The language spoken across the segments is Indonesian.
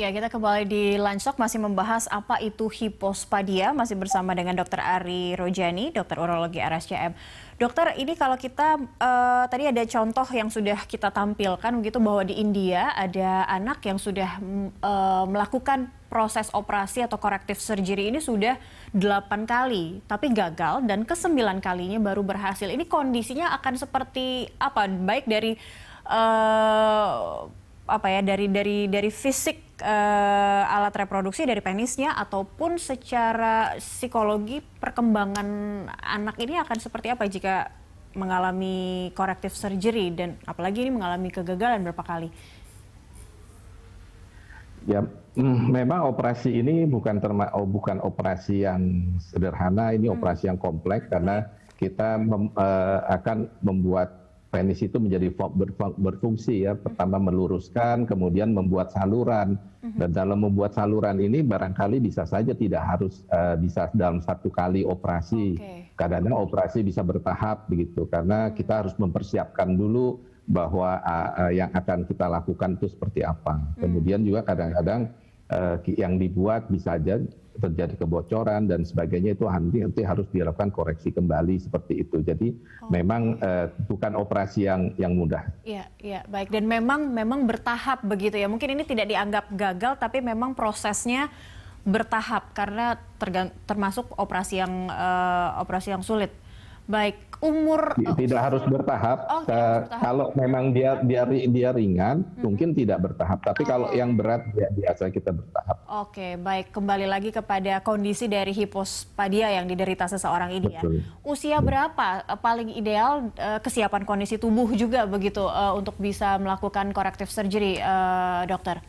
Ya, kita kembali di Lancok masih membahas apa itu hipospadia. Masih bersama dengan Dr. Ari Rojani, Dokter Urologi RSCM. Dokter, ini kalau kita uh, tadi ada contoh yang sudah kita tampilkan begitu bahwa di India ada anak yang sudah uh, melakukan proses operasi atau korektif surgery ini sudah 8 kali, tapi gagal dan ke 9 kalinya baru berhasil. Ini kondisinya akan seperti apa? Baik dari uh, apa ya dari dari dari fisik uh, alat reproduksi dari penisnya ataupun secara psikologi perkembangan anak ini akan seperti apa jika mengalami corrective surgery dan apalagi ini mengalami kegagalan berapa kali? Ya, mm, memang operasi ini bukan terma oh, bukan operasi yang sederhana, ini hmm. operasi yang kompleks karena hmm. kita mem, uh, akan membuat Penis itu menjadi berfungsi ya pertama meluruskan kemudian membuat saluran mhm. dan dalam membuat saluran ini barangkali bisa saja tidak harus uh, bisa dalam satu kali operasi okay. kadang-kadang operasi bisa bertahap begitu karena mhm. kita harus mempersiapkan dulu bahwa uh, uh, yang akan kita lakukan itu seperti apa mhm. kemudian juga kadang-kadang uh, yang dibuat bisa saja terjadi kebocoran dan sebagainya itu nanti, harus dilakukan koreksi kembali seperti itu. Jadi oh. memang uh, bukan operasi yang yang mudah. Iya, iya, baik. Dan memang memang bertahap begitu ya. Mungkin ini tidak dianggap gagal tapi memang prosesnya bertahap karena termasuk operasi yang uh, operasi yang sulit. Baik, umur oh. tidak harus bertahap. Oh, eh, bertahap. Kalau memang dia dia dia ringan, hmm. mungkin tidak bertahap. Tapi oh. kalau yang berat ya biasa kita bertahap. Oke, baik. Kembali lagi kepada kondisi dari hipospadia yang diderita seseorang ini ya. Betul. ya. Usia Betul. berapa eh, paling ideal eh, kesiapan kondisi tubuh juga begitu untuk bisa melakukan corrective surgery, dokter?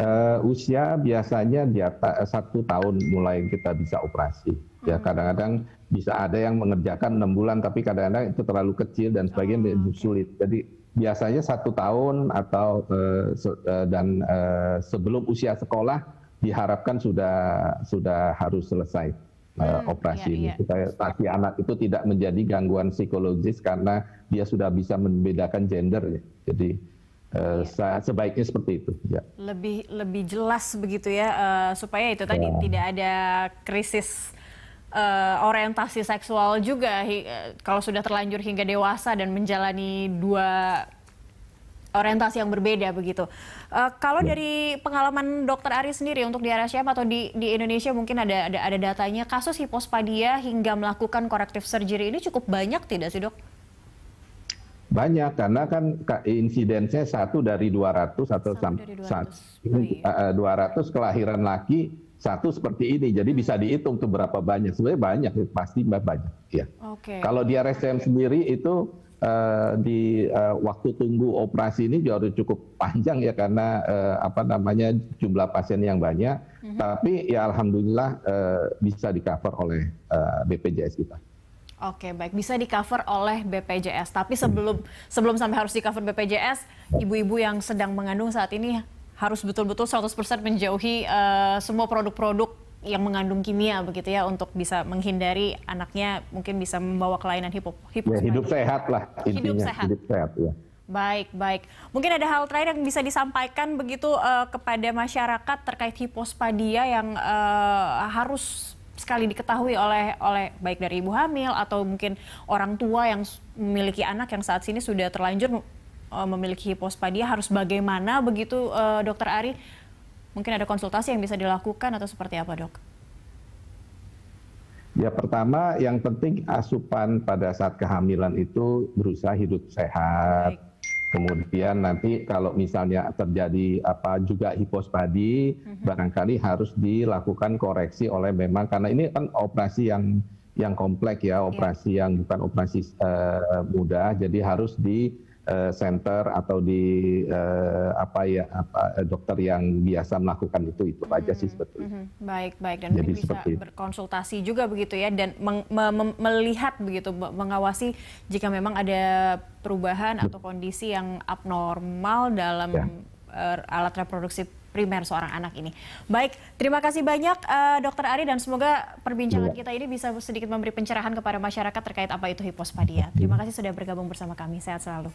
Uh, usia biasanya di atas satu tahun mulai kita bisa operasi ya hmm. kadang-kadang bisa ada yang mengerjakan enam bulan tapi kadang-kadang itu terlalu kecil dan sebagainya oh, sulit jadi biasanya satu tahun atau uh, se uh, dan uh, sebelum usia sekolah diharapkan sudah sudah harus selesai uh, hmm, operasi iya, iya. supaya si anak itu tidak menjadi gangguan psikologis karena dia sudah bisa membedakan gender ya. Jadi uh, ya. sebaiknya seperti itu. Ya. Lebih lebih jelas begitu ya uh, supaya itu tadi ya. tidak ada krisis uh, orientasi seksual juga uh, kalau sudah terlanjur hingga dewasa dan menjalani dua orientasi yang berbeda begitu. Uh, kalau ya. dari pengalaman dokter Ari sendiri untuk di RSM atau di, di Indonesia mungkin ada, ada ada datanya kasus hipospadia hingga melakukan korektif surgery ini cukup banyak tidak sih dok? Banyak karena kan saya satu dari 200 atau satu sam, dari 200. 200 iya. kelahiran laki satu seperti ini. Jadi hmm. bisa dihitung tuh berapa banyak. Sebenarnya banyak, pasti banyak. Ya. Okay. Kalau di RSCM sendiri itu uh, di uh, waktu tunggu operasi ini juga cukup panjang ya karena uh, apa namanya jumlah pasien yang banyak. Mm -hmm. Tapi ya alhamdulillah uh, bisa di cover oleh uh, BPJS kita. Oke, baik bisa di cover oleh BPJS. Tapi sebelum hmm. sebelum sampai harus di cover BPJS, hmm. ibu-ibu yang sedang mengandung saat ini harus betul-betul 100% menjauhi uh, semua produk-produk yang mengandung kimia begitu ya untuk bisa menghindari anaknya mungkin bisa membawa kelainan hipo, hipo ya, hidup sehat lah intinya hidup sehat, hidup sehat ya. baik baik mungkin ada hal terakhir yang bisa disampaikan begitu uh, kepada masyarakat terkait hipospadia yang uh, harus sekali diketahui oleh oleh baik dari ibu hamil atau mungkin orang tua yang memiliki anak yang saat ini sudah terlanjur uh, memiliki hipospadia harus bagaimana begitu uh, dokter Ari? Mungkin ada konsultasi yang bisa dilakukan atau seperti apa dok? Ya pertama yang penting asupan pada saat kehamilan itu berusaha hidup sehat. Baik. Kemudian nanti kalau misalnya terjadi apa juga hipospadi, mm-hmm. barangkali harus dilakukan koreksi oleh memang karena ini kan operasi yang yang kompleks ya, iya. operasi yeah. yang bukan operasi uh, mudah, jadi harus di Eh, center atau di eh, apa ya apa, eh, dokter yang biasa melakukan itu itu aja sih hmm, sebetulnya. Hmm, hmm, baik baik dan Jadi bisa itu. berkonsultasi juga begitu ya dan meng, me, me, melihat begitu mengawasi jika memang ada perubahan atau kondisi yang abnormal dalam ya. alat reproduksi primer seorang anak ini. Baik, terima kasih banyak uh, Dokter Ari dan semoga perbincangan ya. kita ini bisa sedikit memberi pencerahan kepada masyarakat terkait apa itu hipospadia. Terima kasih sudah bergabung bersama kami. Sehat selalu.